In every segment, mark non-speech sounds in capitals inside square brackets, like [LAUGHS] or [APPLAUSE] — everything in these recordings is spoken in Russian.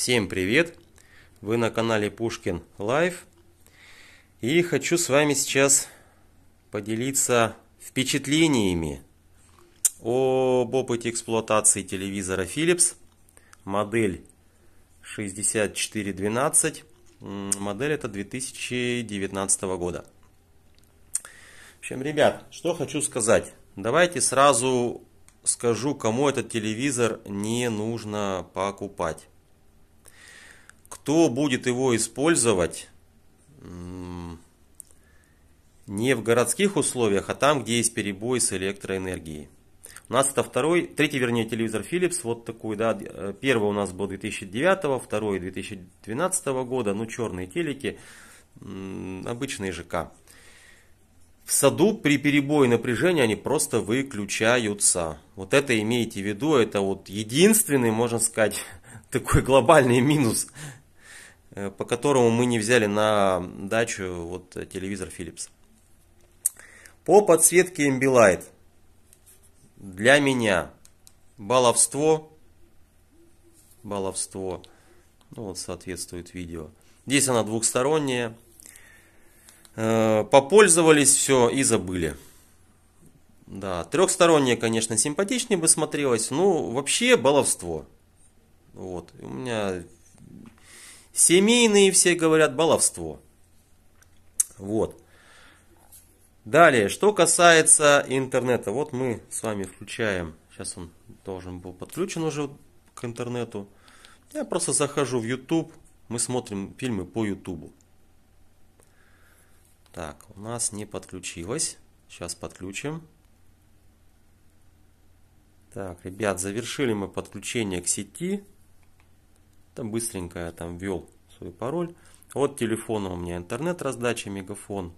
Всем привет! Вы на канале Пушкин Лайв. И хочу с вами сейчас поделиться впечатлениями об опыте эксплуатации телевизора Philips модель 6412. Модель это 2019 года. В общем, ребят, что хочу сказать. Давайте сразу скажу, кому этот телевизор не нужно покупать кто будет его использовать не в городских условиях, а там, где есть перебой с электроэнергией. У нас это второй, третий, вернее, телевизор Philips, вот такой, да, э, первый у нас был 2009, второй 2012 года, ну, черные телеки, обычные ЖК. В саду при перебое напряжения они просто выключаются. Вот это имейте в виду, это вот единственный, можно сказать, [LAUGHS] такой глобальный минус Э, по которому мы не взяли на дачу вот э, телевизор Philips. По подсветке Ambilight для меня баловство, баловство, ну вот соответствует видео. Здесь она двухсторонняя. Э, попользовались все и забыли. Да, трехсторонняя, конечно, симпатичнее бы смотрелась, но ну, вообще баловство. Вот, у меня Семейные все говорят баловство. Вот. Далее, что касается интернета. Вот мы с вами включаем. Сейчас он должен был подключен уже к интернету. Я просто захожу в YouTube. Мы смотрим фильмы по YouTube. Так, у нас не подключилось. Сейчас подключим. Так, ребят, завершили мы подключение к сети там быстренько я там ввел свой пароль. вот телефона у меня интернет раздача, мегафон.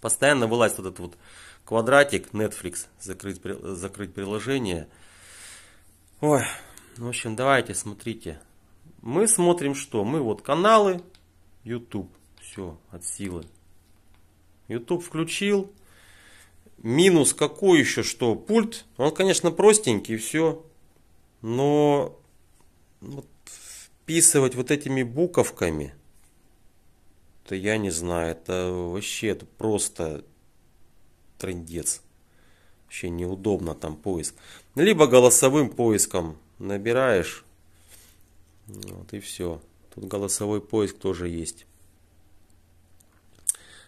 Постоянно вылазит вот этот вот квадратик Netflix, закрыть, закрыть приложение. Ой, в общем, давайте, смотрите. Мы смотрим что? Мы вот каналы, YouTube, все, от силы. YouTube включил. Минус какой еще, что пульт, он, конечно, простенький, все. Но вот вписывать вот этими буковками, то я не знаю, это вообще это просто трендец. Вообще неудобно там поиск. Либо голосовым поиском набираешь, вот и все. Тут голосовой поиск тоже есть.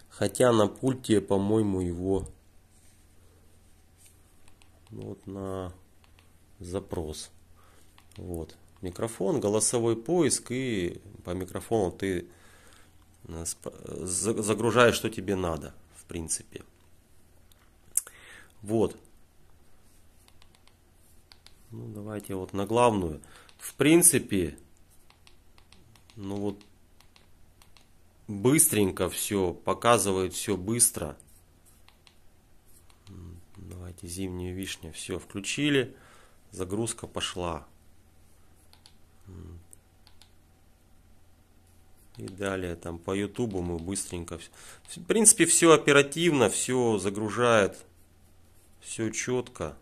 Хотя на пульте, по-моему, его вот на запрос. Вот микрофон, голосовой поиск, и по микрофону ты э, загружаешь, что тебе надо, в принципе. Вот. Ну, давайте вот на главную. В принципе, ну вот, быстренько все, показывает все быстро. Давайте зимнюю вишню, все, включили, загрузка пошла. И далее там по Ютубу мы быстренько. В принципе, все оперативно, все загружает, все четко.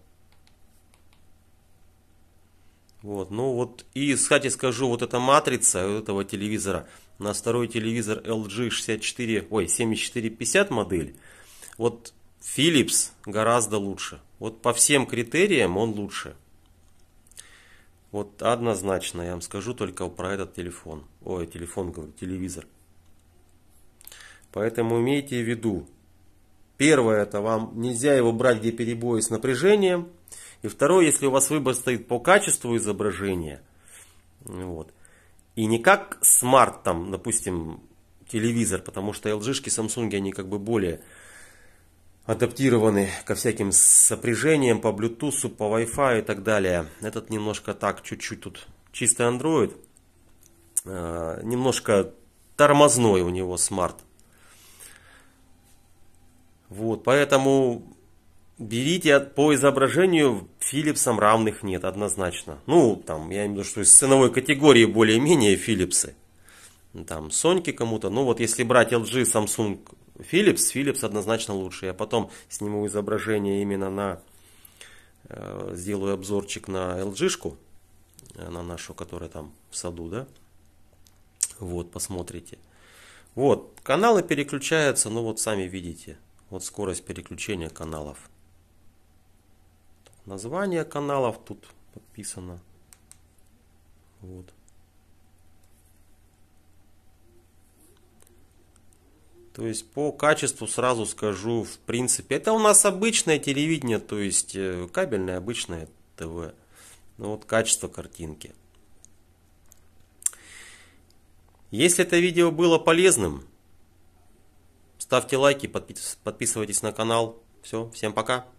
Вот, ну вот, и, кстати, скажу, вот эта матрица вот этого телевизора, на второй телевизор LG 64, ой, 7450 модель, вот Philips гораздо лучше. Вот по всем критериям он лучше. Вот однозначно я вам скажу только про этот телефон. Ой, телефон, говорю, телевизор. Поэтому имейте в виду. Первое, это вам нельзя его брать, где перебои с напряжением. И второе, если у вас выбор стоит по качеству изображения. Вот. И не как смарт, там, допустим, телевизор, потому что LG-шки, Samsung, они как бы более адаптированы ко всяким сопряжениям по Bluetooth, по Wi-Fi и так далее. Этот немножко так, чуть-чуть тут чистый Android. А, немножко тормозной у него смарт. Вот, поэтому берите по изображению Philips равных нет, однозначно. Ну, там, я имею в виду, что из ценовой категории более-менее Philips. Там, Соньки кому-то. Ну, вот если брать LG, Samsung, Philips, Philips однозначно лучше. Я потом сниму изображение именно на, э, сделаю обзорчик на LG-шку, э, на нашу, которая там в саду, да. Вот, посмотрите. Вот, каналы переключаются, ну вот сами видите. Вот скорость переключения каналов. Название каналов тут подписано. Вот. То есть по качеству сразу скажу, в принципе, это у нас обычное телевидение, то есть э, кабельное обычное ТВ. Ну вот качество картинки. Если это видео было полезным, ставьте лайки, подписывайтесь на канал. Все, всем пока.